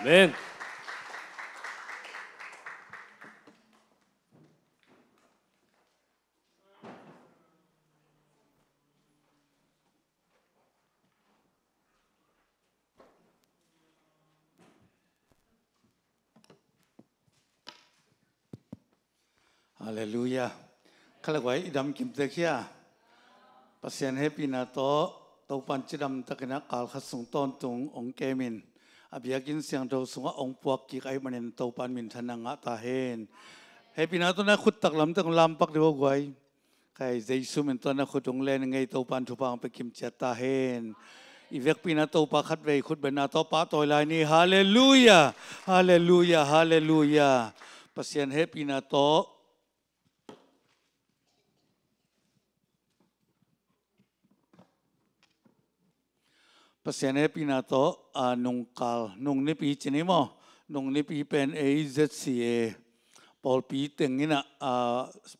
아멘. Hallelujah. Kalagway idam kimtek ya. Pasyan happy na to. Taupan chidam takinak al khasung ton tung ong kemin. อบียกินเสียงเราสงฆ์องค์ปวกกิไกมันเนตปานมินทนางอัตาเฮนเฮปินาตัวนั้นขุดตักลำตั้งลำปักเดียวกวยใครเจสุเมนตัวนั้นขุดตรงเลนไงตปานทุปังไปกิมเจตาเฮนอีเวกปีนาตปาขัดเว้ขุดเบนาตปาตอยลายนี่ฮาเลลูยาฮาเลลูยาฮาเลลูยาปัสยนเฮปินาโต pasene pinato a nungkal nung ni pi chini mo nung ni pi pen a z c a pol pi tengina a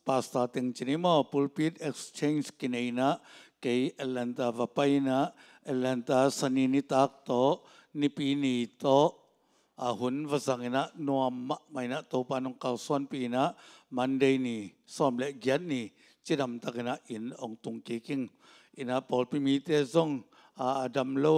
pasta teng chini mo pulpit exchange kinaina ke elanta vapaina elanta sanini takto ni pi ni to a hun vasangina nuam ma maina to pa nung kal son pi na monday ni som le gyan ni chidam takina in ong tung keking ina pol pi mi te zong adamlo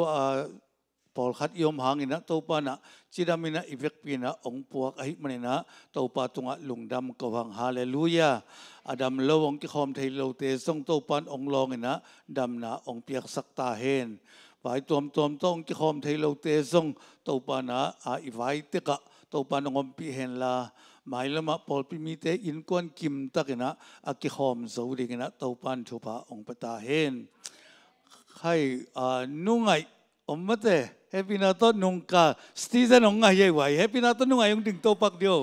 polkat yom hangin na topa na chidami na ibek pina ong puak ahik manina topa tunga lungdam kawang hallelujah adam lo ong ki khom thei lo te song topan ong long ina dam na ong piak sakta hen vai tom tom tong ki khom thei lo te song topa na a ivai te ka topa na ngom pi hen la mai lama pol pi mi te in kon kim takina a ki khom zo dingina topan thupa ong pata hen ใช่นุ่งไงอมมาเต้เฮปินาโตนุ่งกาสตีเซนองไงใหญ่ไหวเฮปินาโตนุ่งไงองดึงโตปักเดียว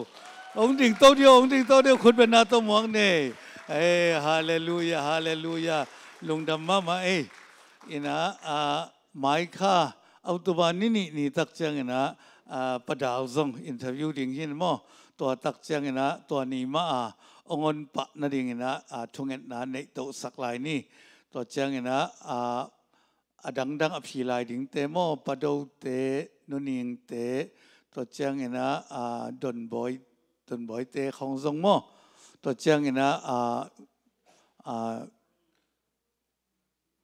องดึงโตเดียวองดึงโตเดียวคุณเป็นนาโตมองเน่เอ้ฮาเลลูยาฮาเลลูยาลุงดัมมามาเอ้อินะอ่าไมค์ค่าเอาตัวบานนี่นี่นี่ตักเจงนะอ่าประดาวซงอินเทอร์วิวดิ่งยินม่อตัวตักเจงนะ ตัวนี้มาองค์ปะนั่นเองนะทุงเงินนะในโตสักลายนี่ ตัวเจงนะอ่าอดังดังอภิลายดิงเตมอปะดูเต นุนิงเตตัวเจ้ยงเนะ อ่า ดนบอย ดนบอยเต ของทรงมอตัวเจ้ยงเนะ อ่า อ่า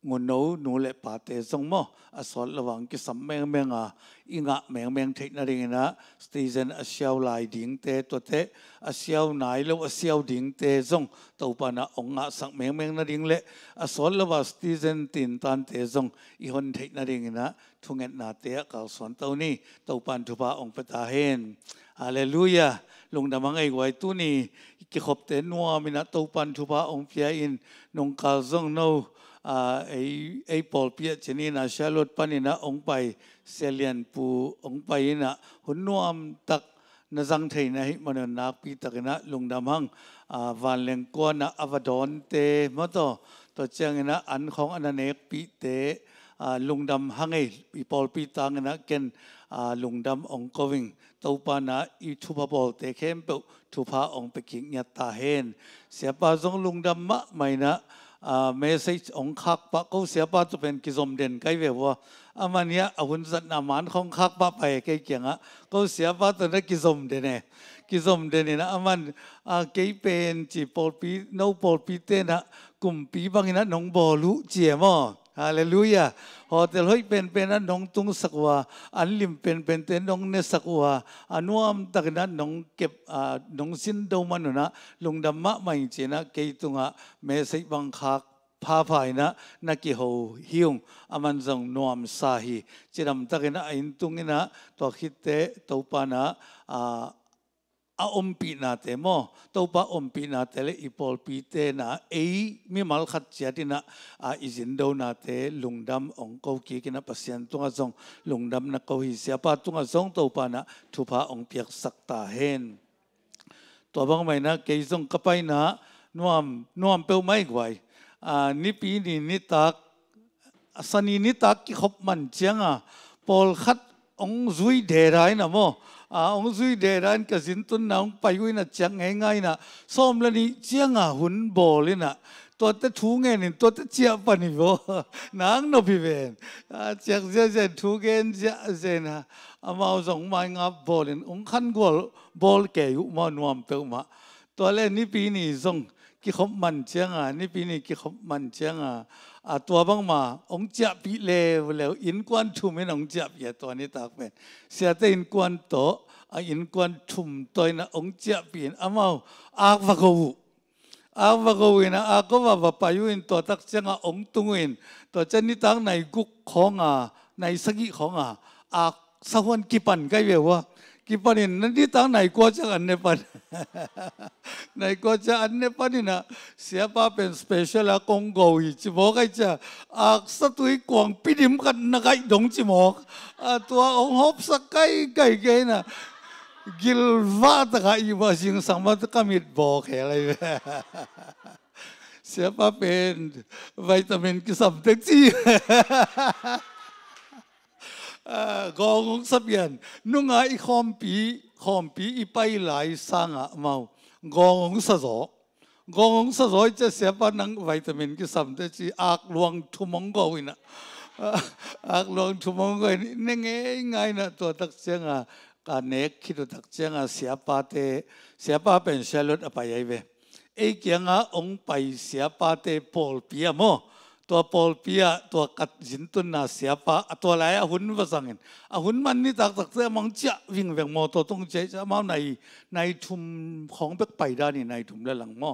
nguồn nấu nụ lệ bà tế dòng mô à xót là vang kì sắm mèng mèng à y ngạ mèng mèng thích nà rình nà stizen à xiao lại điên tế tổ tế à xiao nái lâu à xiao điên tế dòng tàu bà nà ông ngạ sạc mèng mèng nà rình lệ à sọ là vang stizen tin tan tế dòng y hôn thích nà rình nà thu ngẹt nà tế à cao xoắn tàu ni tàu bàn thu bà ông bà tà hên Hallelujah lung damang ai wai tu ni ki khop te nuwa mina to pan thu ba ong pia in nong kal zong no ไอ้ไอ้ปอลเปียชนีน่ะชาลอตปานีน่ะองไปเซเลียนปูองไปน่ะหุ่นนวมตักนะจังไทยนะมันนักปีตักนะลุงดำหังวานเลงกวนนะอาวดอนเตะมัตโตต่วเจ้างนะ อันของอนันเอกปีเตะลุงดำหังไอ้ปอลปีตังนะเกนลุงดำองกวิงตัวปานะอีทุพบอลเตะเข้มปุทุพะองไปกิงยตาเฮนเสียปาทรงลุงดำมะไม่นะเมสัของคักปะก็เสียปะจะเป็นกิจมเด่นใกล้เวว่าอามันเนี้ยอหุนสัตนามันของคักปะไปใกล้เกียงอ่ะก็เสียปะตัวนั้นกิจมเด่นเองกิจมเด่นเนี่ยนะอามันอาเกยเป็นจีปอลปีโนปอลปีเต้นะกลุ่มปีบางนั้นน้องบอลุเจียมอฮาเลลูยาฮอเตลเฮ้ยเป็นเป็นนั้นน้องตุงสักวา อันลิมเป็นเป็นเต็นน้องเนสักวาอันวามตักนั้นน้องเก็บอ่าน้องสินดมันนะลงดัมมะมาอินเจนะเกยตุงะ เมสิบังคักพาพายนะนักกิโหฮิวงอามันจงนวมสาฮีจิรำตักนะอินตุงนะตัวคิดเตตัวปานะอ่า a ompi na te mo to pa ompi na te le ipol pi te na e mi mal khat chia na a izin do na te lungdam ong ko ki ki na pasien tunga zong lungdam na ko hi sia pa tunga zong to pa na thu pa ong piak sak ta hen to bang mai na ke zong kapai na nuam nuam pe mai gwai a ni pi ni ni tak asani ni tak ki khop man chianga pol khat องซุยเดรายนะโมอาองซุยเดรายกสินตุนนองไปวินะจังไงไงนะส้มละนี่เจียงอ่ะหุนบอเลยนะตัวเตทุ่งเงินตัวเตเจียปนิโวนางนพิเวนเจียเจียเจทูเงินเจียเจนะอามาอสองไม้งับบอเลยองขันกอลบอลแกยุมานวมเติมาตัวเล่นนี่ปีนี้ส่งกิขมันเจียงอ่ะนี่ปีนี้กิขมันเจียงอ่ะอาตัวบังมา องจับปีเลวแล้วอินกวนทุมให่องจับอย่าตัวนี้ตากเป็นเสียแต่อินกวนโตอินกวนทุมตัวนะองจับปีนอามาอาวะกูอาวะกูนะอากว่าวไปยุนตัวตักเจ้าองตุงินตัวเจนี่ตั้งในกุกของอ่ะในสกิของอ่ะอาสะหันกิปันก็เวียว่า đi tăng này tang chắc anh cha an ne pan nai ko cha an ne panina sia pa pen special a kongo hi chi mo kai cha ak sa tui kwang pidim kan na kai dong chi mo a tua ong hop sa kai kai kai na gilva ta ka iba sing sama ta kamit bo khelai sia pa pen vitamin ha ha ha ha กองของสเปียน นุ่งไอคอมปีคอมปีอีไปหลายสร้างอะมากองของสะโสกองของสะโสจะเสียปานังวิตามินกี่สัมเดชีอากลวงทุมงกอวินะอากลวงทุมงกอวินนี่ไงไงนะตัวตักเจงอะกาเนกคิดตักเจงอะเสียปาเตเสียปาเป็นเชลล์อะไปยัยเวไอเกียงอะองไปเสียปาเตปอลพิอะโมตัวโปลพียตัวกัดจินตุนนาเสียปะตัวไรลอหุ่นภาษาเงินอหุ่นมันนี่ตักตักเสียมังเจะวิ่งแบวงมอตัวต้องใจจะมาในในทุมของเบกไปได้นี่ในถุมและหลังหม้อ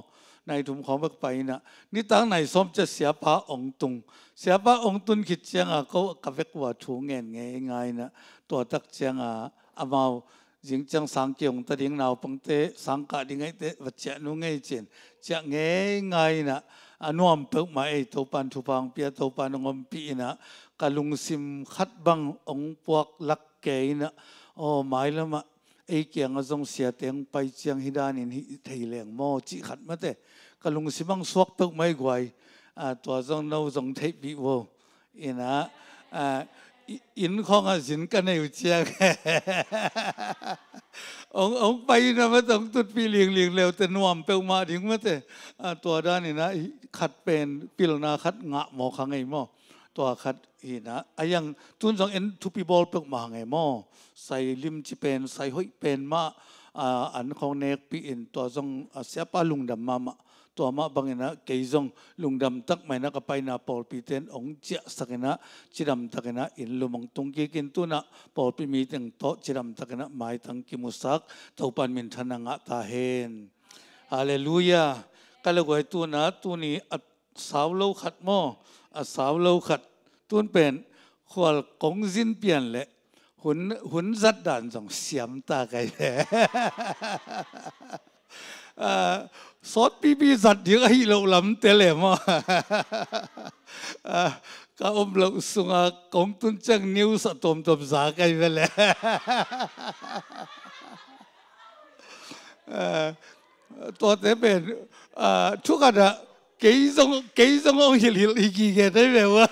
ในถุมของเบกไปนะนี่ตั้งในซ้อมจะเสียปะองตุงเสียปะองตุนขิดเจียงอ่ะก็กับเวกว่าถูงเงิน่งไงนะตัวตักเจียงอ่ะอามาจิงจังสังเกตุงตัดิ่งนาวปังเตสังกะดิ่งไงเตวัจเจนุไงเจนจะไงไงนะ anuam pek ma ei to pan thu pang pia to pan ngom pi na kalung sim khat bang ong puak lak ke ina o mai lama ei kyang azong sia teng pai chiang hidan in hi thei leng mo chi khat ma te kalung simang suak pek mai gwai a to zong no zong thei bi wo ina a uh, อิน引สินกันในอุเงองไปนะมาต้องตุดปีเลียงเลียงเร็วแต่นวมเปีวมาถึงมาแต่ตัวด้านนี่นะขัดเป็นปีลนาขัดงะหมอขังไงหมอตัวขัดอีนะอายังทุนสองเอ็นทุปีบอลเปีวมาไงหมอ ใส่ลิมจีเป็นใส่ห้อยเป็นมาอันของเนกปีอินตัวสองเสียปลาลุงดำมามาตัวมาบังนะเกยซงลุงดำตักไม่นะก็ไปนะปอลปีเตนองเจสักนะจิดำตักนะอินลุมังตุงกี้กินตุนะปอลปีมีตังโตจิดำตักนะหมายตังกิมุสักทูาปันมินทนังะตาเฮนฮาเลลูยาก็เลยไว้ตัวนะตัวนี้อสาวเลวขัดหม้อสาวเลวขัดตัวเป็นขวลกงจินเปลี่ยนแหละหุนหุนจัดด่านสองเสียมตาไก่แหลยซอสพปีปีสัตย์เดี๋ยวให้เราลำเตเลมาก็อมเราสุงกงตุนจังนิวสตอมตอมสาไกเลลตัวเต็มเป็นทุกอันอะกี่องกี่สงองหิลหิลอีกี่แกได้แบบวะ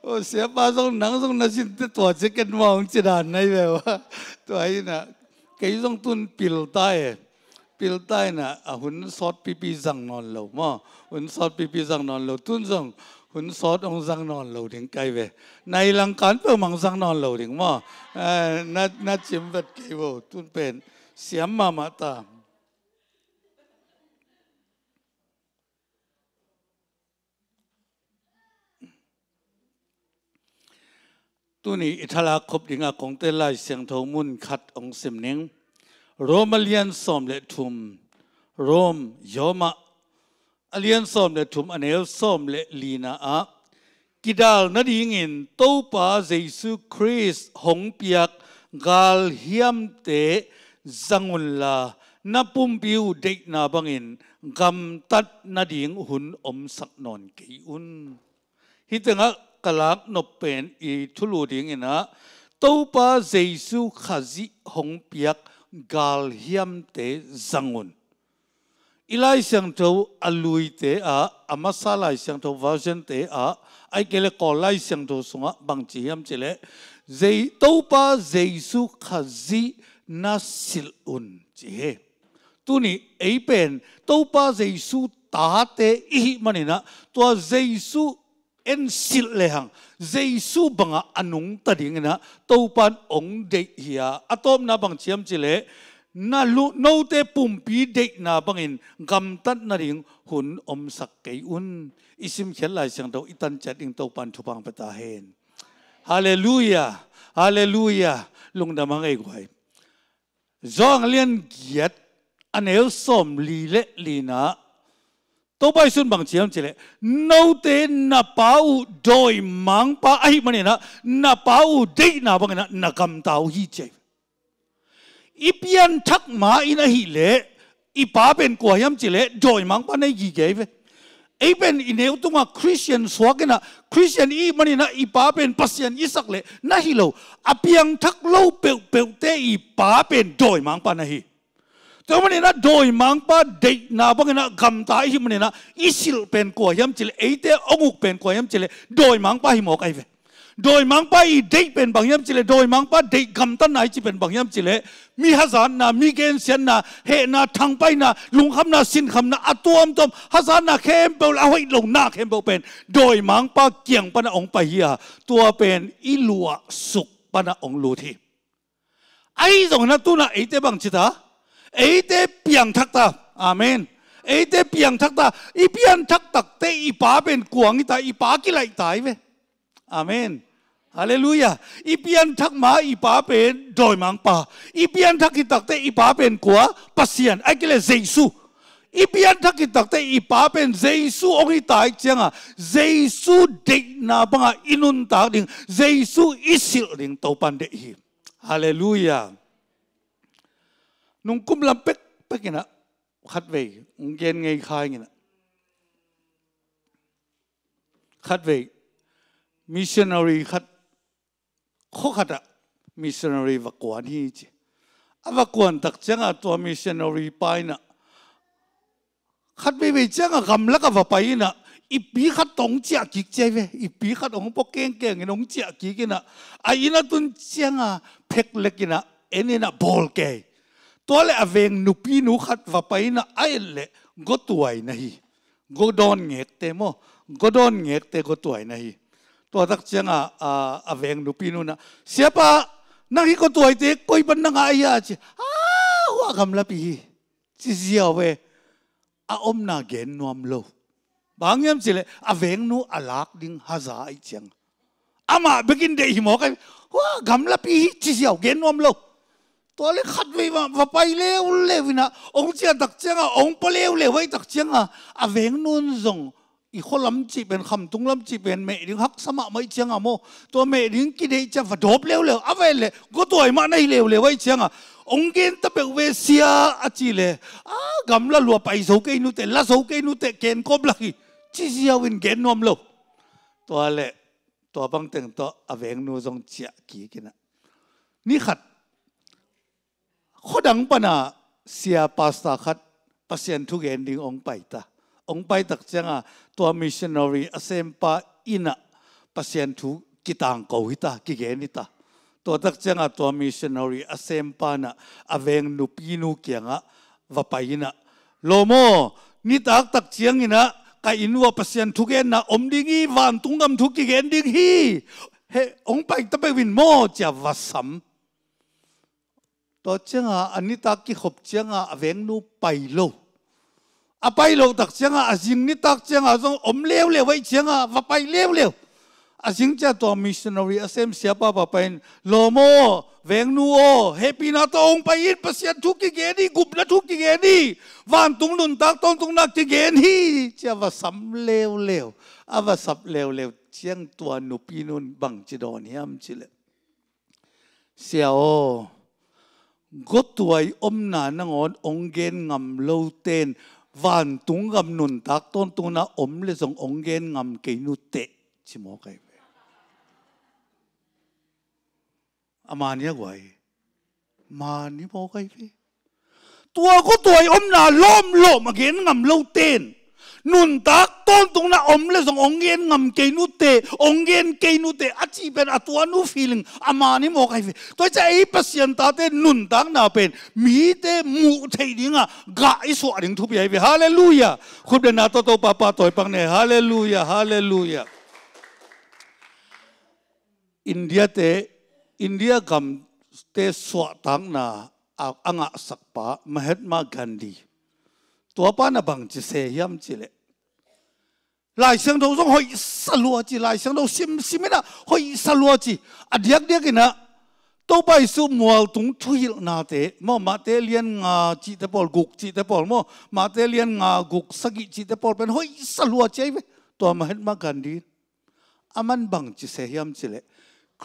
โอ้เสียบ้าองหนังองนั่นสิตัวเจ็กันมองจีดานได้ไบมวะตัวไอ้น่ะกต้องตุนปิลใต้ปิลใต้น่ะหุ่นซอดปีปีสังนอนเหลาหม้อหุ่นซอดปีปีสังนอนเหลาตุนส่งหุ่นซอดองสังนอนเหลาถึงไกลเวในหลังการเปื่อมังสังนอนเหลาถึงหม้อนัดนัดจิมวัดไกวตุนเป็นเสียมมามาตามตัวนี้อิทลาคบดิงาของเตลายเสียงทองมุนขัดองเสมเนงโรมาเลียนสอมเลทุมโรมยอมะอเลียนสอมเลทุมอเนลสอมเลลีนาอะกิดาลนดีงินโตปาเยซูคริสหงเปียกกาลเฮียมเตจังุนลานับปุ่มปิวเด็กนาบังอินกำตัดนดีงหุนอมสักนอนกีอุนฮิตงะกลักนบเป็นอีทุลูดิ่งนะตัวปาเจสุขาจิหงเปียกกาลเฮียมเตจังอุนอีไลเสียงเท้าอลุยเตอะอามาซาไลเสียงเท้าวาเซนเตอะไอเกลกอไลเสียงเท้าสงะบังจีเฮียมเจเลเจตัวปาเจสุขาจินาสิลอุนเจตัวนี้ไอเป็นตัวปาเจสุตาเตอีมันนะตัวเจสุ en sil le hang jesu banga anung ta ding na to pan ong de hia atom na bang chiam chile na lu no te pum pi de na bang in gam tat na ring hun om sak kei un isim khel lai sang do itan chat ing to pan thu bang pa ta hen hallelujah hallelujah lung da mang ai gwai zong lien giat anel som li le li na tôi bay sun bằng chiam chile, lệ nấu na pau doi mang pa ai mà na, na pau đi na bằng nè na cầm tàu hi chế ipian thắc mà ina hi lệ ipa bên của yam chỉ lệ mang pa này gì vậy Eben ineu tunga à Christian na, Christian i mani na ipa pen pasian isakle na hi hilo apian thak lo peu peu te ipa pen doi mang pa na hi ตัวมันน่ะโดยมังปะเด็กน่ะบางน่ะกำตาหิมันน่ะอิสิลเป็นกัวยัมจิเลเอเตองกเป็นกัวยัมจิเลโดยมังปะหิมอกไอเวโดยมังปะอีเด็กเป็นบางยำมจิเลโดยมังปะเด็กกำตันไหนจิเป็นบางยำมจิเลมีฮาซานนาะมีเกณฑ์เสียนนาะเฮน่ะทางไปนาะลุงคำนาะสินคำนาะอตัวมตมฮาซานนาะเข้มเปล่าเอาให้ลงหน้าเข้มเปลเป็นโดยมังปะเกี่ยงปนองไปเฮียตัวเป็นอิลัวสุกปนองลูทีไอ้ตรงนั้นตัวน่ะไอเตบางจิตา thế piang thắc ta amen thế piang thắc ta i piang thak tak te i pa ben kuang ta i pa ki lai tai về amen Hallelujah. Ipian thak ma ipa pen doi mang pa. Ipian thak kitak te ipa pen kwa pasian. Ai kile Jesus. Ipian thak kitak te ipa pen ông ấy tai à Jesus de na à inun ta ding. Jesus isil ding topan de hi. Hallelujah. นุ่งกุ้มลำเป็กเป็กไงนะขัดเวงเย็นไงคายไงนะขัดเวมิชชันนารีขัดโคขัดอะมิชชันนารีวักวานี่จีอาวักวานตักเจ้าตัวมิชชันนารีไปนะขัดเวเจ้ากำลังกับไปนะอีปีขัดตรงเจ้ากิจเจ้เวอีปีขัดองค์ปกเก่งเก่งนงเจ้ากิจกินะไอ้นั่นตุนเจ้าเพ็กเล็กกินะเอ็นนี่นะบอลเก๋ตัวเลอเวงนุปีนุขัดว่าไปน่ะไอ้เละก็ตัวไอ้นะฮีก็โดนเงกเตโมก็โดนเงกเตก็ตัวไอ้นะฮีตัวตักเชียงอ่ะอ่าอเวงนุปีนุนะเสียปะนักฮีก็ตัวไอ้เตก็ยังนังไอ้ยาจีอ้าวว่ากำลับอีจีเสียวเวอาอมนาเกนนวมโลบางยามสิเลอเวงนุอลากดิ้งฮาซาไอ้เชียงอามาเบกินเดฮิมอกันว่ากำลับอีจีเสียวเกนนวมโลตัวเล็กขัดไว้มาไปเลวเลวินะองเจียตักเจียงอ่ะองปะเลวเลวไว้ตักเจียงอ่ะอาเวงนุนส่งอีคนลำจีเป็นคำตุงลำจีเป็นเมดิ้งฮักสมะไม่เจียงอ่ะโมตัวเมดิ้งกินได้จะฝัดบเลวเลวอาเวเลก็ตัวไอ้มาในเลวเลวไว้เจียงอ่ะองเกนตะเปกเวเซียอาจีเลอ่ะกำลังลัวไปโซเกนุเตละโซเกนุเตเกนกบลักจีเซียวินเกนนอมโลตัวเล็ตัวบังเต็งตัวอาเวงนูนส่งเจียกี่กินอ่ะนี่ขัดขดังปนาเสียปัสตาคัดปอร์เนทุกเอนดิ่งองไปตาองไปตักเจ้าตัวมิชชันนารีอาเซมปาอินะปอร์เนทุกิตังกวิตากิเกนิตาตัวตักเจ้าตัวมิชชันนารีอาเซมปานะอาเวงนุปีนุเกียงะวไปนะโลโมนี่ตักตักเจงอินะกาอินวัวปอร์เนทุกเอนนะอมดิ่งีวันตุงกำทุกกิเกนดิ่งฮีเฮองไปตะไปวินโมจะวัสัม to changa anita ki khop changa aveng nu pai lo a pai lo tak changa a jing ni tak changa zong om lew lew wai changa va pai lew lew a jing cha to missionary asem sia pa pa pain lo mo veng nu o happy na to ong pai in pasian thu ki ge ni gup la thu ki ge ni van tung lun tak tong tung nak ki ge ni cha va sam lew lew a va sap lew lew chiang tua nu pi nun bang chi don hiam chi le sia o góp tuổi ôm nà nang on ông gen ngầm lâu tên vạn tung ngầm nụn tạc tôn tung na ôm lê dòng ông gen ngầm kỳ nụ tệ chỉ mô cây về à mà nhé quầy mà nhé mô cái về tua có tuổi ôm nà lôm lộm mà gen ngầm lâu tên nun tak ton tung na om le zong ong gen ngam ke nu te ong gen ke nu te a chi pen atwa nu feeling ama ni mo kai ve to cha ei pasien ta te nun tak na pen mi te mu thei dinga ga i so ring thu bi hallelujah khub de na to to pa pa toy pang ne hallelujah hallelujah india te india gam te swa tang na anga sakpa mahatma gandhi tua pa na bang chi se hiam chi le lại sang đâu giống hội sạt lúa chỉ lại sang đâu xin xin mấy đó hội sạt lúa chỉ à điếc điếc cái nè tôi bay su mùa tung thui na thế mà à, mà thế liên ngà chỉ thế bỏ gục chỉ thế bỏ mà mà thế liên ngà gục sắc chỉ thế bỏ bên hội sạt lúa chỉ vậy tôi mà hết mà gần đi aman bằng chỉ sẽ hiểm chỉ lệ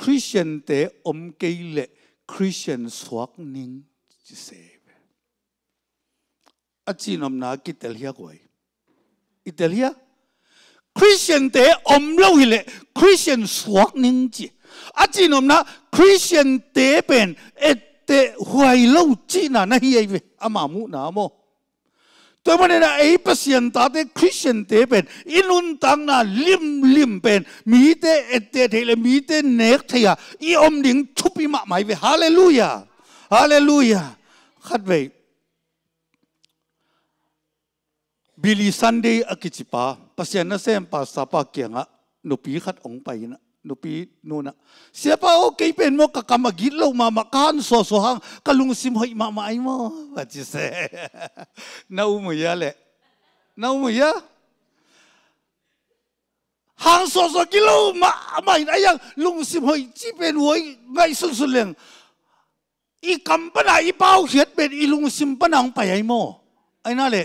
Christian thế om cây lệ Christian suak nín chỉ sẽ à chỉ nằm na kí tel hiếc vậy Italia คริสเตียนเตอมเลวิเลคริสเตียนสวกนิงจิอาจินอมนะคริสเตียนเตเป็นเอตเตหวยเลวจีนานะฮีเยอะมามุนามอตัวมันเองนะไอ้ประชาชนตอนเด็กคริสเตียนเตเป็นอินุนตังนะลิมลิมเป็นมีเตเอเตเทเลมีเตเนกเทียอีอมดิ้งทุบีมาไม่เวฮาเลลูยาฮาเลลูยาขัดไป Billy Sunday akichipa pasian na sem pa sapa kianga nupi khat ong pai na nupi nuna siapa o pen mo kakamagit lo mamakan so so hang kalung sim hoi mama ai mo what you say na umu ya le na umu ya hang so so kilo ma mai na yang lung sim hoi chi pen hoi ngai sun sun leng i kam na i pau hiet ben i lung sim pa nang pai ai mo ai na le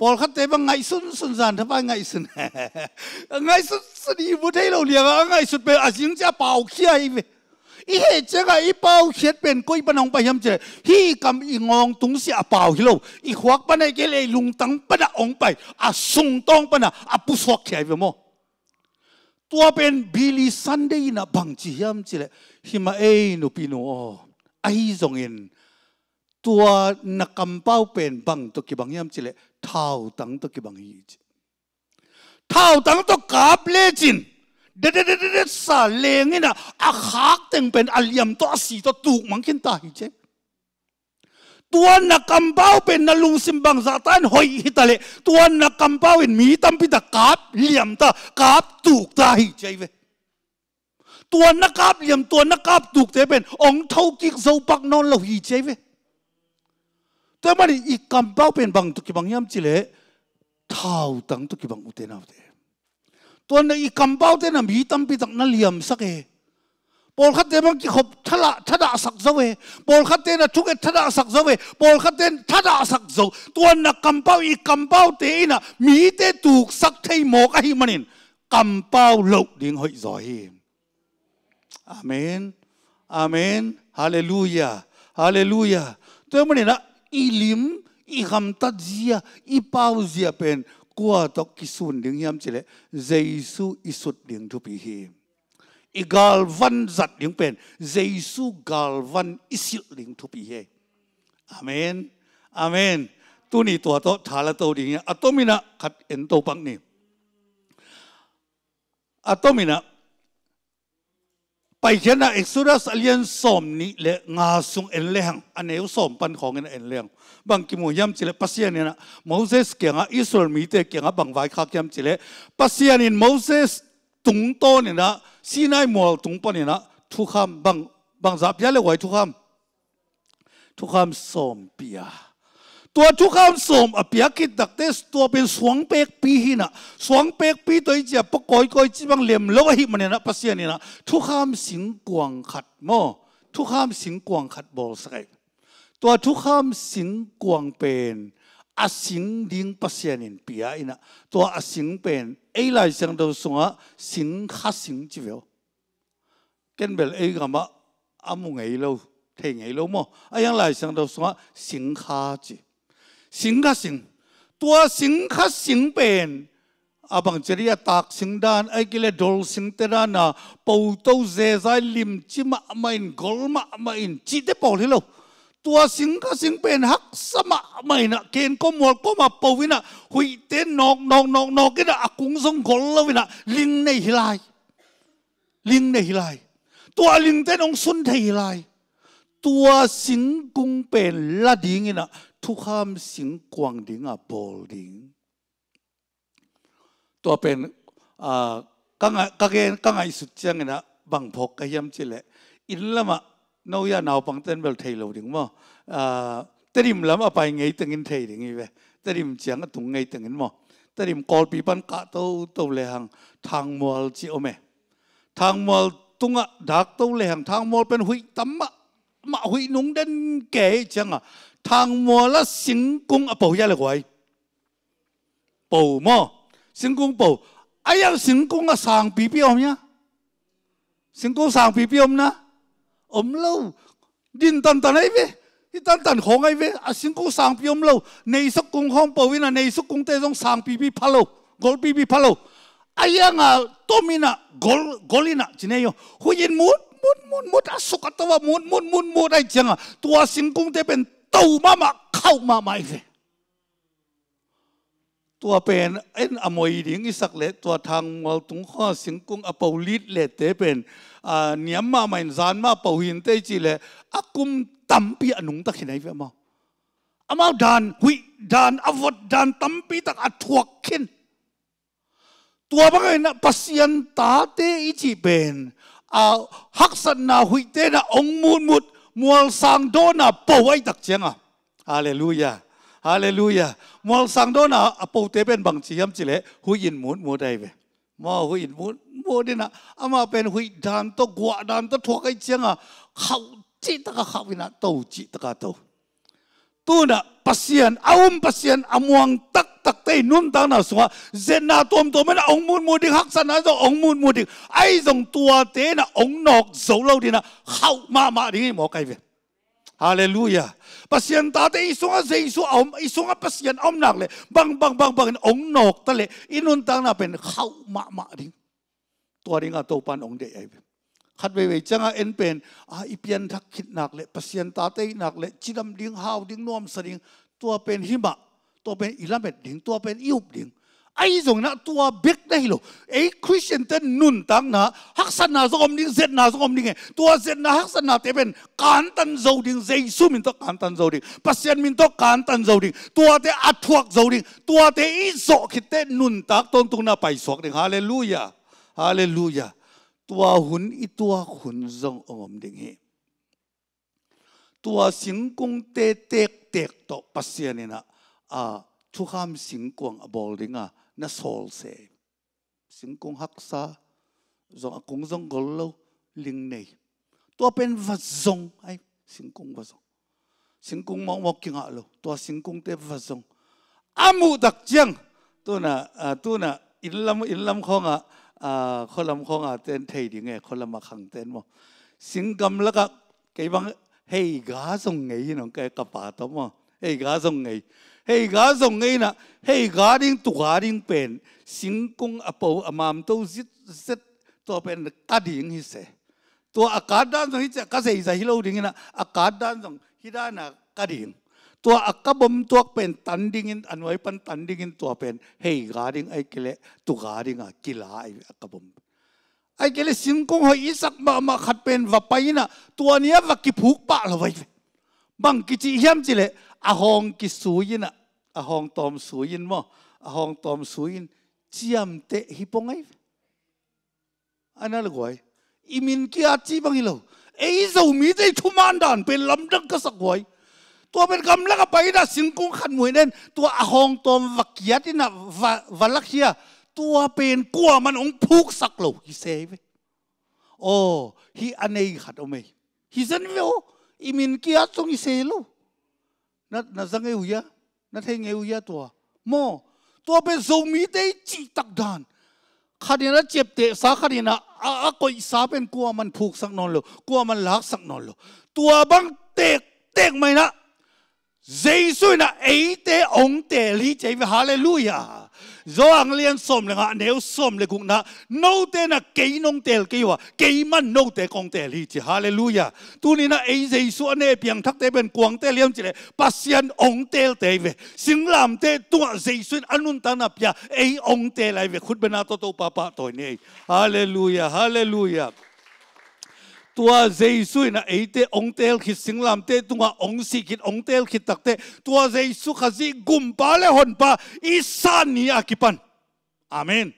ปอลคัดเตบังไงสุนสุนสันทังไงสุนไงสุนสนีบุเทเราเรียกไงสุดเป็นอาจิงจะเป่าเขี้ยไปอีเหตุจะไงอีเป่าเขียเป็นก้อยปนองไปยำเจฮีกำอีงองตุงเสียเป่าฮิโลอีควักปนไอเกลลุงตังปนองไปอาสุงตองปนะอาปุสวกเขียไปมวตัวเป็นบิลีซันเดย์นะบางจียำเจฮิมาเอโนปิโนอไอจงเอ็นตัวนักกำเป้าเป็นบังตกิบังยามจิเลท้าวตังตกิบังฮีจิท้าวตังตกาบเลจินเด็ดเด็ดเด็ดสาเลงินะอาขากตึงเป็นอลยมตัวสีตัวตุกมังคินตาฮิเจตัวนักกำเป้าเป็นนลุงสิมบังซาตานหอยฮิตาเลตัวนักกำเป้าเป็นมีตัมปิตากาบเลียมตากาบตุกตาฮิเจเวตัวนักกาบเลียมตัวนักกาบตุกเจเป็นองเท่ากิกเซาปักนอนเราฮิเจเวตัวมันอีกำเป้าเป็นบังตุกิบังยำจิเล่ท้าวตังตุกิบังอุเตนเอาเตตัวนี้อีกำเป้าเตนะมีตั้มปีตักนั่นเหลี่ยมสักเอปอลขัดเตมันกิขบทะละทะดาสักเจเวปอลขัดเตนะทุกเอทะดาสักเจเวปอลขัดเตนทะดาสักเจตัวนักกำเป้าอีกำเป้าเตนะมีเตถูกสักเทหมอกไอ้มันินกำเป้าหลกดิ่งหอยจอยอาเมนอาเมนฮาเลลูยาฮาเลลูยาตัวมันนี่นะ ilim i gam tat zia i pau pen kwa to kisun ding yam chile jesu isut ding thu pi hi i gal van zat ding pen jesu gal van isil ding thu pi he amen amen tu ni to to thala to ding atomina khat en to pang ni atomina ไปเช่นนเอกซูรัสเลียนสมนี่เลงาสุงเอ็นเลี้ยงอันเอวสมปันของเอ็นเลี้ยงบางกิมูยำจิเลปัสเซียนี่นะโมเสสเกี่ยงอิสราเอลมีเตเกี่ยงบางไว้ขากยำจิเลปัสเซียนี่โมเสสตุงโตนี่นะซีนายมัวตุงปนี่นะทุกคำบางบางจับยาเลไว้ทุกคำทุกคำสมเปียตัวทุกข้ามสมอภิยกิตักเตสตัวเป็นสวงเปกปีหินะสวงเปกปีตัวเจียปกอยกอยจีบังเหลี่ยมแล้วกหิมันเนี่ยนะาษาเีนี่นะทุกข้ามสิงกวงขัดโมทุกข้ามสิงกวงขัดบอลสกตัวทุกข้ามสิงกวงเป็นอาสิงดิ้งาษาเนียนินปียอินะตัวอาสิงเป็นไอ้ลายเสังดาวสงะสิงขัาสิงจีเวลเกันเบลไอ้กามะอามุงไงเราเทงไงเราโมไอ้ยังลายเสังดาวสงะสิงขาจีสิงข้าสิงตัวสิงข้าสิงเป็นอาบังเจริยตากสิงดานไอ้กิเลดอลสิงเตรานาปูโตเจใจลิมจิมะมาอินกอลมะมาอินจิตเดปอลิโลตัวสิงข้าสิงเป็นฮักสมะไม่นะเกณฑ์ก็มวลก็มาปูวินะหุยเต้นนอกนอกนอกนอกกินะอกุงสงกอลวินะลิงในฮิไลลิงในฮิไลตัวลิงเต้นองสุนเทฮิไลตัวสิงกุงเป็นละดิ่งนะทุกข้ามสิงกวางดิงอ่ะบอลดิงตัวเป็นอ่ากังกังเงินกังไอสุดจังนะบังพกกยำจิเลอินละมะนอยานาวปังเต้นเบลไทยเราดิงมั้งอ่าตริมลำอภัยไงตั้งเงินไทยดิงอีเวตริมเจียงตุงไงตั้งเงินมั้งตริมกอลปีปันกะโตโตเลหังทางมอลจิโอเมทางมอลตุงอ่ะดักโตเลหังทางมอลเป็นหุยตั้มมะมะหุยนุ่งเด่นเก๋จังอ่ะ thằng mua là sinh cung à bầu ra là quậy bầu mò sinh cung bầu ai yêu sinh cung à sang bì bì ông nhá sinh cung sang bì bì ông na ông lâu điên tần tần ấy về đi tần tần khó ấy về à sinh cung sang bì ông lâu này số cung không bầu na này số cung tê dòng sang bì bì phá lâu gol bì bì phá lâu ai à à tomina gol golina chỉ này yo huyen muốn muốn muốn muốn à sukatawa muốn muốn muốn muốn ai chăng à tua sinh cung tê bên tàu mà mà khâu mà mày về tua pen en amoi ding isak le tua thang wal tung kha singkung apau lit le te pen a niam ma main zan ma pau hin te chi le akum tampi anung tak hinai ve ma amao dan hui dan avot dan tampi tak athuak khin tua ba à, na pasian ta te ichi pen a haksan na hui te na ong mun mut mual sang dona po ai tak chenga hallelujah hallelujah mual sang dona po te bên bang chi yam chi le hu in mun mu dai ve mo hu in mun mu de na ama pen hu dan to gwa dan to thok ai chenga khau chỉ ta cả khau na to chỉ ta cả to tu na pasian aum pasian amuang tắc. ตนุนตั้งนาสุวะเจนาตัวมตัวไม่นะองมูลมูดิฮักสนาจองมูลมูดิ ไอ้งตัวเตนะองนอกโซโลดินะเข้ามามาดิหมอกไอเวฮาเลลูยาปัสยันตาเตอิสุงะเจอิสุอมอิสุงะปัสยันอมนักเลยบังบังบังบังองนกทะเลอินุนตางนาเป็นเข้ามามาดิ ตัวดิงาตัวปันองเดียเวขัดไปไปจังอาเอ็นเป็นอาอิเปียนทักคิดนักเลยปัสยันตาเตอินักเลยจิดำดิงเฮาดิงนวมสริงตัวเป็นหิมะตัวเป็นอิลามเป็ดดิ่งตัวเป็นอิบดิ่งไอ้จงนะตัวเบิกได้หรอไอ้คริสเตียนเต้นนุ่นตั้งนะฮักสนาสกอมดิ่งเซนาสกอมดิ่งไงตัวเซนาฮักสนาเตเป็นการตันเจ้ดิ่งเจสุมินต์การตันเจ้ดิ่งปัสยานมินต์การตันเจ้ดิ่งตัวเตอัทวกเจ้ดิ่งตัวเตอิโซคิดเต้นนุ่นตักต้นตรงนาไปสวกดิงฮาเลลูยาฮาเลลูยาตัวหุ่นอีตัวหุ่นสงอมดิ่งเฮตัวสิงคุงเตเตกเตกตอปัสยานนี่นะ à thu ham sinh quang à bol ding à na sol se sinh quang hắc sa zong cũng giống gol lo linh này tua bên vật zong ai sinh quang vật zong sinh quang mong mong kinh hạ lo tua sinh quang tế vật zong amu đặc chiang tu na tu na in lâm in lâm khong à à khôn lam khong à tên thầy đi nghe khôn lâm mà khẳng tên mà sinh cầm lắc cái băng hey gá zong ngay nó cái cặp bà tao mà hey gá zong ngay hei ga zong ngai na hei ga ding tu ga ding pen sing kung apo à amam à to zit zet to pen ta ding hi se to akad dan zong hi cha ka sei za hi lo ding na akad dan zong hi da na ka ding to akabom tuak pen tan ding in anwai pan tan ding in to pen hei ga ding ai kile tu ga ding a à kila ai akabom ai kile sing kung hoi isak ma ma khat pen va paina to nia va ki phuk pa lo vai บางกิจิเฮียมจิเลอะหองกิสูยินอะอหองตอมสูยินมออหองตอมสูยินเจียมเตะฮิปงไงอันนั้นเลยกวย อิมินกี้อาจีบังฮิโลเอ้ยเจ้ามีใจทุมานดานเป็นลำดังก็สักหวย ตัวเป็นกำลังกไปนะสิงกุงขันมวยเน่นตัวอาหองตอมวักเกียี่นะวัลักเฮีย ตัวเป็นกัวมันองพูกสักโลกิเซไปโอ้ฮีอันนี้ขัดเอาไหมฮีเซนเวออิมินกี้อัตรงอิเซลูนัดนัดสังเกตุยะนัดเฮงเกตุยะตัวโมตัวเป็น zoom ได้จิตักดานขณะนั้นเจ็บเตะสาขณะนั้นอาก็อิสาเป็นกลัวมันผูกสักนอนลูกลัวมันลักสักนอนลูตัวบังเตะเตะไหมนะเจสุยนะเอเตะองเตะลีเจวิฮาเลลูยา zo ang sôm som le nga neu som le kung na no te na ke nong tel cây hoa cây mận no te kong te li chi hallelujah tu ni na ei zai su anh ane piang thắc te bên kuang te liam chi là pasian ông tel te về sinh làm te tu zai su anh anun ta na pya ei ông te lai về khut bena to to pa pa toy ni hallelujah hallelujah ตัวเจสุยนะเอเตองเตลคิดสิงลามเตตัวองสิกิดองเตลคิดตักเตตัวเจสุขจิกุมปาเลหอนปาอิสานีอากิปันอามมน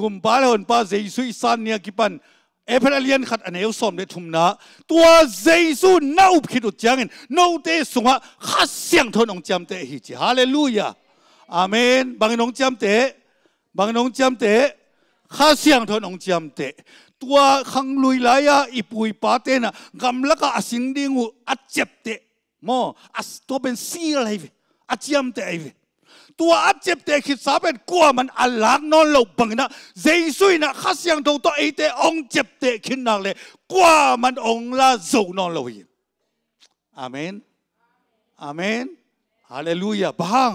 กุมปาเลหอนปาเจสุอิสานีอากิปันเอเปรเลียนขัดอันเอวสมเดทุมนาตัวเจสุน่าอุปคิดอุจยังเงินน่าเตสุงะขัดเสียงทนองจำเตฮิจิฮาเลลูยาอามมนบางนองจำเตบางนองจำเตข้าเสียงทนองจำเต tua khang lui lai ya ipui pa te na gam la ka asing ding u a chep te mo as to ben si lai ve a chiam te ai ve tua a chep te khi sa ben kwa man a lak non lo bang na zai sui na kha siang do to ai te ong chep te khin na le kwa man ong la zo non lo hi amen amen hallelujah bang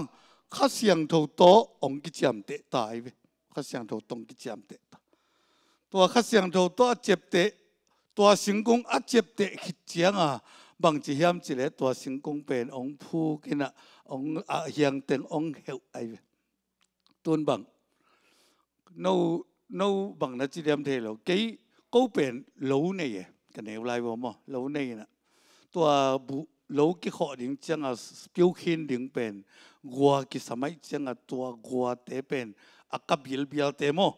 kha siang tho to ong ki chiam te tai ve kha siang tho tong ki chiam te ตัวขัดเสียงเราตัวเจ็บเตะตัวสิงกงอัดเจ็บเตะขิดเจียงอ่ะบางจีเฮียมจีเลตัวสิงกงเป็นองผู้กินะองอาเฮียงเต็งองเฮวไอตุนบังโนโนบังนะจีเดียมเทเราเกยก็เป็นโลเนี่ยกันเหวไล่บ่มอโลเนี่ยนะตัวบุโลกิขอดิ่งเจียงอ่ะปิ้วขินดิ่งเป็นกัวกิสมัยเจียงอ่ะตัวกัวเตเป็นอักบิลบิลเตมอ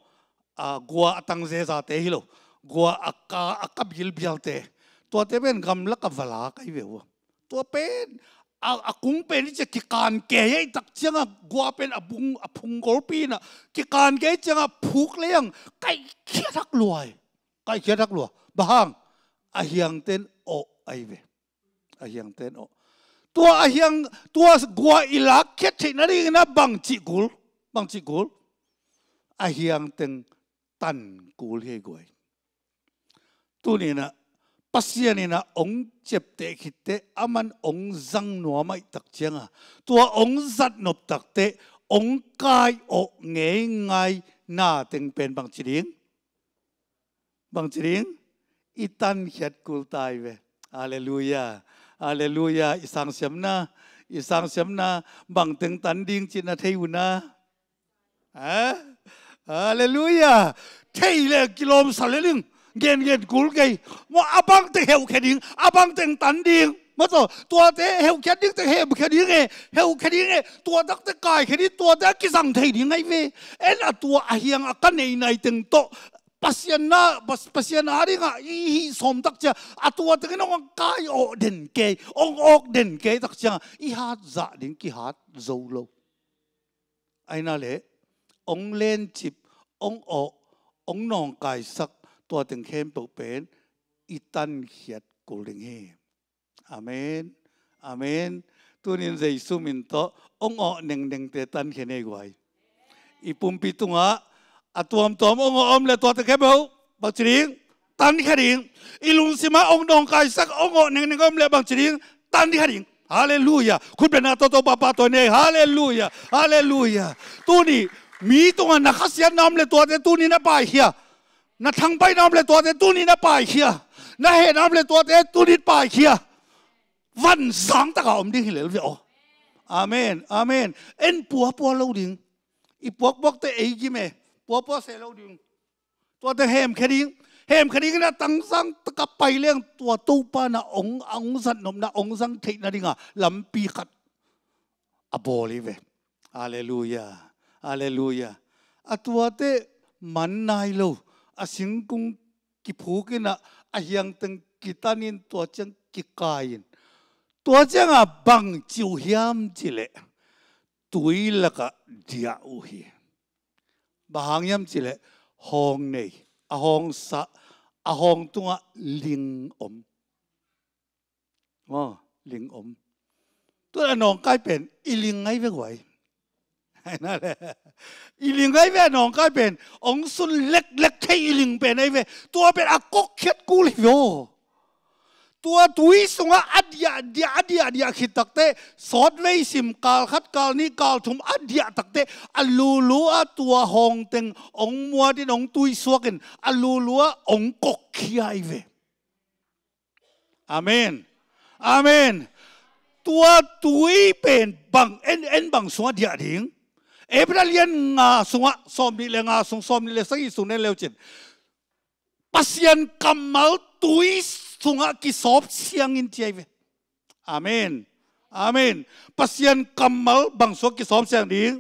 à gua atang zê za te hi lo gua aka aka bil bial te to te ben gam la ka vala kai ve wo to pen a akung pen che ki kan ke ye tak changa gua pen abung aphung gor pi na ki kan ke changa phuk leng kai khia thak luai kai khia thak lua bahang a hiang ten o ai ve a hiang ten o tua a hiang tua gua ilak khet thei na ri na bang chi gul bang chi gul a hiang ten gọi. 但古列国。tu ni na pasia ông na ong chep te khite aman à ong zang no mai tak chenga tua ông zat nop tak te ong kai o nge ngai na teng pen bang chiring bang chiring itan hiat kul tai ve hallelujah hallelujah isang siam na isang siam na bang teng tan ding chin na thei na ha Hallelujah. Thế là kilom sả lê lưng, Gen gen cúl gây. Mà abang à tên heo khẽ điên. Abang à tên tắn điên. Mà rồi tua thế heo khẽ điên tên heo khẽ điên nghe. Heo khẽ điên nghe. Tua đắc tên cài khẽ điên. Tua đắc cái răng thầy điên ngay về. Ê à tua à hiang à cái này này từng tốt. pasiana pasiana ari nga ihi som tak cha atua à te no kai o den kê, ong ok den ke tak cha i hat za den ki hat zo lo aina le องเล่นจิบองออก องนองกายสัก ตัวถึงเข้มตกเป็นอีตันเขียดกูลงเฮอาเมนอาเมนตัวนี้ใจสุมินโตองออกหนึ่งหนึ่งเตตันเขียนเอกไว้อีปุ่มปีตุงะอะตัวอมตอมองอมและตัวตะแคบเอาบางชริง ตันขดิง อีลุงสิมา องดองกายสัก องอหนึ่งหนึ่งอมและบางชริง ตันขดิง ฮาเลลูยาคุณเป็นนาโตโตปาปาตัวเนยฮาเลลูยา ฮาเลลูยาตัวนี้มีตัวนักเสียน้ำเลยตัวเตตูนี่นะไปเฮียนักทังไปน้ำเลยตัวเตตูนี่นะไปเฮียนักเห็นน้ำเลยตัวเตตูนี่ไปเฮีย วันสังตะกอมดิ้งเหลวเดียวอาเมนอาเมน เอ็นปัวปัวเราดิ้งอีปัวปัวเตเอก่เมปัวปัวเซเราดิ้งตัวเตเฮมแค่ดิ้งเฮมแค่ดิ้งนะตั้งสังตะกับไปเรื่องตัวตู้ป้านะององสันนมนะองสังเทนะดิ้งอ่ะลำปีขัดอบอลิเวฮาเลลูยา Aleluya. Atuate manai lo asingkung kipukina ahyang teng kitanin tua chang kikain. Tua chang a bang chiu hiam chile. Tui laka dia uhi. Bahang yam chile hong nei. A hong sa. A hong tunga ling om. Oh, ling om. Tôi là nòng cái bền, ling ngay với quậy. นั่นแหละอีลิงไอ้แว่นองก็เป็นองสุนเล็กเล็กแค่อีลิงเป็นไอ้แว่ตัวเป็นอากกเขียดกูเลยโยตัวตุยสงอัดยาดียอัดยาดียคิดตักเตะสอดไว้สิมกาลคัดกาลนี้กาลถุมอัดยาตักเตะอลูลัวตัวหองเต็งองมัวที่นองตุยสวกันอลูลัวองกกขี้ไอเวอาเมนอาเมน ตัวตุยเป็น บังเอ็นเอ็นบังสวดยาดิงเอเบรเลียนงาสุงะสอมนี่เลงาสุงสอมนี่เลสังอีสุนเลวจินปัสยันกัมมัลตุยสุงะกิสอบเสียงอินเจเวอาเมนอาเมนปัสยันกัมมัลบังสวกิสอบเสียงดิ้ง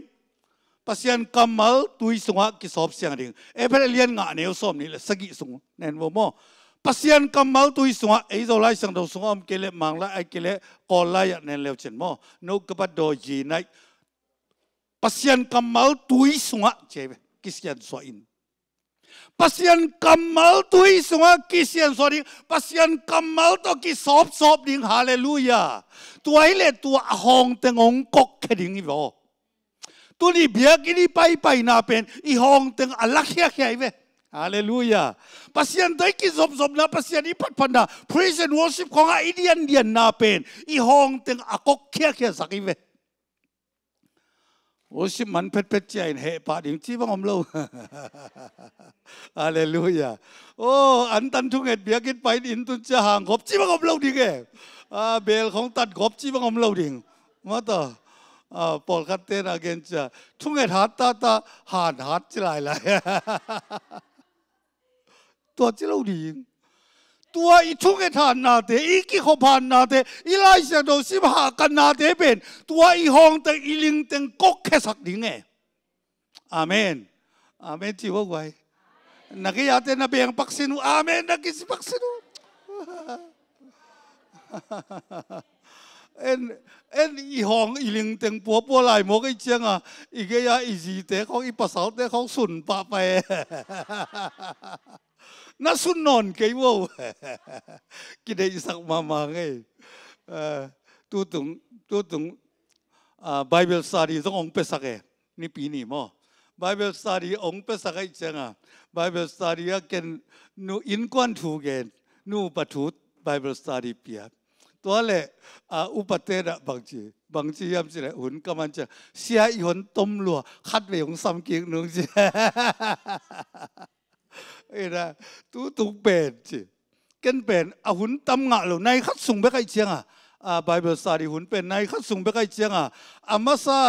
ปัสยันกัมมัลตุยสุงะกิสอบเสียงดิ้งเอเบรเลียนงาเนวสอมนี่เลสังอีสุงเนนวโม pasian kamal tui sunga eizo lai sang do sunga om kele mang la ai kele ko la ya nen lew chen mo no kapat do ji nai pasian kamal tui sunga chebe kisian so in pasian kamal tui sunga kisian so ding pasian kamal to ki sop sop ding hallelujah tuai le tu ahong tengong kok keding ibo tu ni bia kini pai pai na pen i hong teng alakhia khia ibe Hallelujah. Pasian dai ki zom zom na pasian i pat panda. Praise and worship khong a Indian dian na pen. I hong teng akok khia khia sakive. โอ้ชิมันเพชรเพชรใจเหปาดิงชีวังอมโลกอาเลลูยาโอ้อันตันทุกเหตุเบียกินไปดินตุนจะห่างขบชีวังอมโลกดิเกอเบลของตัดขบชีวังอมโลกดิงมาต่อปอลคัตเตนอาเกนจ่าทุกเหตุหาตตาตาหาดหาดจิไรไรตัวจิโรดิงตัวอีทุกเอทานนาเตอีกิขบานนาเตอีไลเซโดสิบหากันนาเตเป็นตัวอีหองเตอีลิงเตงกกแค่สักดิ่งเออาเมนอาเมนที่ว่าไว้นักยาเตนเบียงปักสินุอาเมนนักสิปักสินุเอ็นเอ็นอีหองอีลิงเตงปัวปัวไหลหมกอีเจียงอ่ะอีกยาอีจีเตของอีปัสสาวเตของสุนปะไป non kay wow kita isak mama ngay tutung tutung Bible study zong ong pesake ni pini mo Bible study ong pesake chenga à? Bible study ken nu in kwan thu gen nu patut Bible study pia tua upate à, upatera bangji bangji yam chile hun kaman cha sia i hon tom lua khat ve yong sam ki nung ji เอนะตูตุเป็นสิกันเป็นอาหุนตำงะหล่าในขัดสุงไปใครเชียงอ่ะอาไบเบิลสารีหุ่นเป็นในขัดสูงไปใกล้เชียงอ่ะอามาซา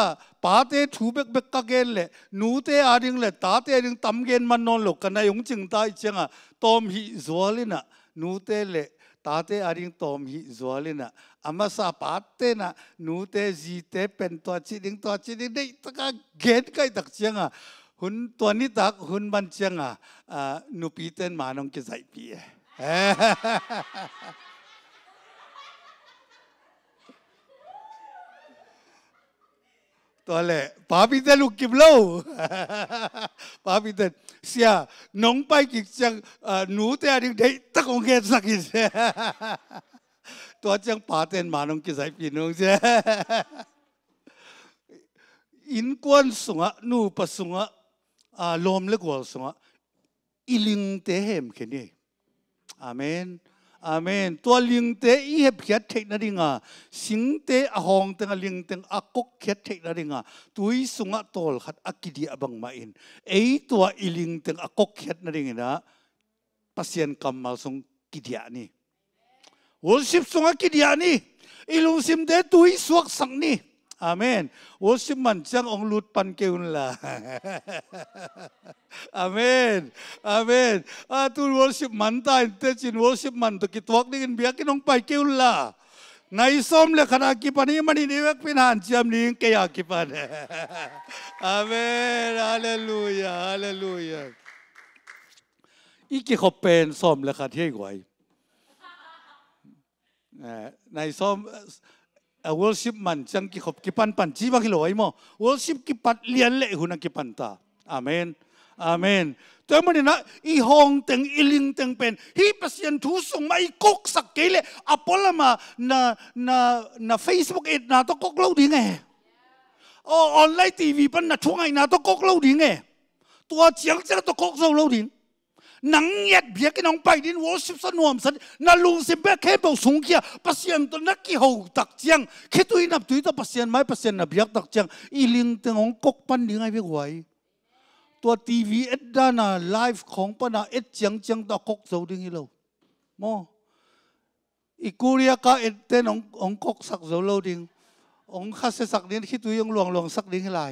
ป้าเตถูเบกเบกกะเกนเลยนูเตอาริงเลยตาเตอาริงตำเกนมันนอนหลกกันในยงจึงตาเชียงอ่ะตอมฮิจวัลินะนูเตเลยตาเตอาริงตอมฮิจวัลินะอามาซาป้าเตนะนูเตจีเตเป็นตัวชิดิงตัวชิดิงได้ตะกันเกนใกล้ตักเชียงอ่ะุนตัวนี้ตักหุนบันเชียงอ่ะนูปีเต้นมาน้องกจใส่เปียตัวเล่ปาปีเต้ลูกกิบโลปาปีเต้เสียน้องไปกิจังนูเตอริกได้ตะคงเกสักอิสตัวจังปาเต้นมาน้องกจใส่เปีน้องเจอินกวนสุงะนูปสุงะอารมณ์เลิกวอลสงะอิลิงเตเฮมเขนี่อามนอามนตัวลิงเตอีเฮบเขียเทคนริงะสิงเตอะหองเตงลิงเตงอากกเขียเทคนริงะตุยสงะตอลขัดอักิดีอบังมาอินเอตัวอิลิงเตงอากกเขียนริงนะพัศยันคำมาสงกิดยานี่วอลชิปสงะกิดยานี่อิลุงซิมเตตุยสวกสังนี่อาเมนโอ้สิมันจังองลุดปันเกวนล่ะอาเมนอาเมนอาตูโอ้สิมันตายเตจินโอ้สิมันตะกิตวกนี่กินเบียกินองไปเกวนล่ะในส้มเลขาคิปันนี้มันนี่เวกพินานจำนี้กี่ยากี่ปันอาเมนฮาเลลูยาฮาเลลูยาอีกี่ขบเป็นส้มเลขา่ที่ไหวในส้ม worship man chang ki khop ki pan pan chi ba ki loi mo worship ki pat lian le huna ki pan ta amen amen to man na i hong teng i ling teng pen hi pasien thu sung mai kok sak ke le apolama na na na facebook et na to kok lo ding e o online tv pan na thuang ai na to kok lo ding e tua chiang chang to kok zo lo ding นังเงียดเบียกินองไปดินวอชิปสนวมสันนาลุงสิเบกเฮเบลสูงเกียปัสยันตัวนักกี่หูตักเจียงคิดตุยนับตุยตัวปัสยันไม่ปัสยันนับเบียกตักเจียงอีลิงเตงองกกปันยังไงเบียกไหวตัวทีวีเอ็ดด้านาไลฟ์ของปนาเอ็ดเจียงเจียงตะกกเจ้าดิ้งฮิโลมออีกูเรียกาเอ็ดเตนององกกสักเจ้าโลดิ้งองคาเซสักดิ้งคิดตุยองหลวงหลวงสักดิ้งฮิไล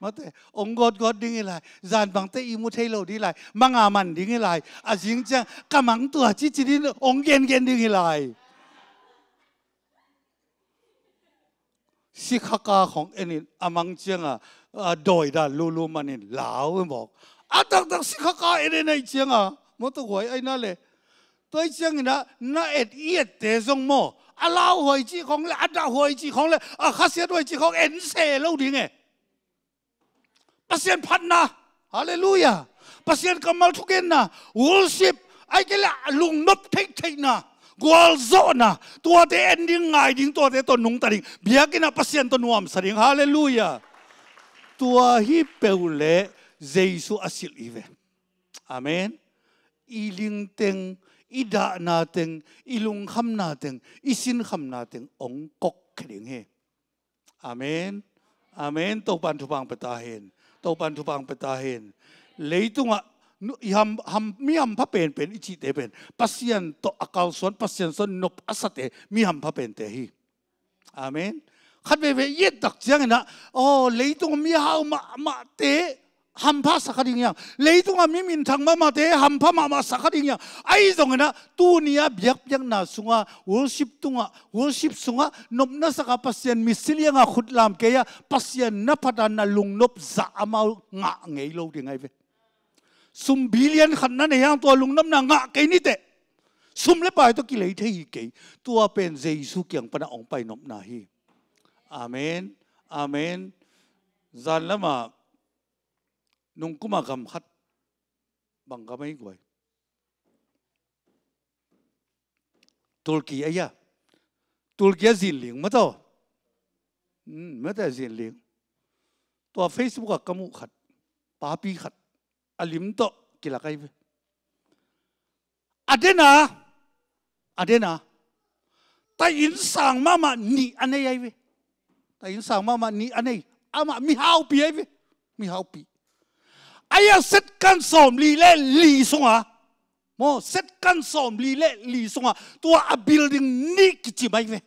mà thế ông God God đi nghe lại dàn bằng tay imu thấy lâu đi lại mang à mặn đi nghe lại à dính chăng cả mắng tuổi chỉ chỉ đi ông gen gen đi nghe lại si khắc ca ของเอ็นินอามังเชียงอ่ะดอยดาลูลูมันินลาวบอกอาตักตักสิขกาเอเดนไอเชียงอ่ะมตัวหวยไอ้นั่นเลยตัวเชียงนะน่าเอ็ดเอียดเตะทรงโมอาลาวหวยจีของเลยอาดาหวยจีของเลยอาข้าเสียด้วยจีของเอ็นเซเล่าดิ้งเอ pasien phat na hallelujah pasien kamal thuken na worship ai cái là lùng nấp thích thích na gwal zo na tua te ending ngai ding tua te to nung ta ding bia cái na pasien to nuam saring ding hallelujah tua hi peule jesu asil ive amen iling teng ida na teng ilung kham na teng isin kham na teng ong kok khring he amen amen to ban thu bang pata hen ตบันทุบังปตาเห็นเลยตุงะยำหำมีหำพะเป็นเป็นอิจิเตเป็นปัสเียนโตอาการส่วนปัสเียนสวนนบอสัตเตมีหำพะเป็นเตหีอาเมนขัดเวเวยดักเจียงนะโอ้เลยตุงมีหาวมาเตฮัมพาสักดิ่งยังเลยตุงามิมินท้งมามาเตฮัมพามามาสักดิ่งยังไอ้ตรงนั้นตูนี้เบียกเบียกน่าสุงะวอลชิปตุงะวอลชิปสุงะนบนาสักพัศยันมิสิลยังาขุดลามเกียพัศยันนับพัดานลุงนบจะมางะไงโลกยังไงเวสุมบิลยันขันนั้นยังตัวลุงน้ำนางะไกนี่เตะสุมเลปายตัวกิเลสที่เกตัวเป็นเยซูเกียงปนองไปนบนาฮีอาเมนอาเมนจันละมา nung kuma gam khát bằng cái mấy quậy Turkey ấy à Turkey diện liền mất đâu hmm, mất là diện liền tua Facebook à kamu khát papi khát alim to kila cái adena adena ta in sang mama ni anei ai ve ta in sang mama ni anei ama mi hau pi ai ve mi hau pi ai set kan som li le li songa mo set kan som li le li songa tu a building ni kichi mai ve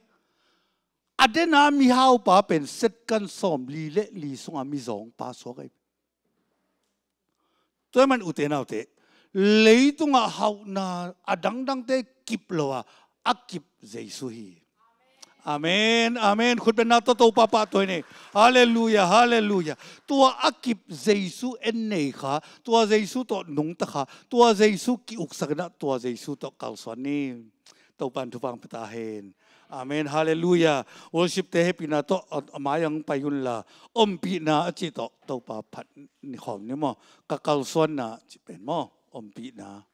adena mi hau pa pen set kan som li le li songa mi zong pa so gai tôi man ute nào thế lấy tung à hậu na à đăng đăng thế kịp lo à à kịp dây suy Amen, amen. Goed benatta to papa to ne. Hallelujah, hallelujah. Tua akip Jesu en nega, tua Jesu to nung ta kha, tua Jesu ki uksagna, tua Jesu to kalswani. Tau pan tu pang petahen. Amen, hallelujah. Worship te he pina to mayang payun la. Om pina achi to tau pa phat ni khom ni mo, ka kalswan na chi pen mo, om pina.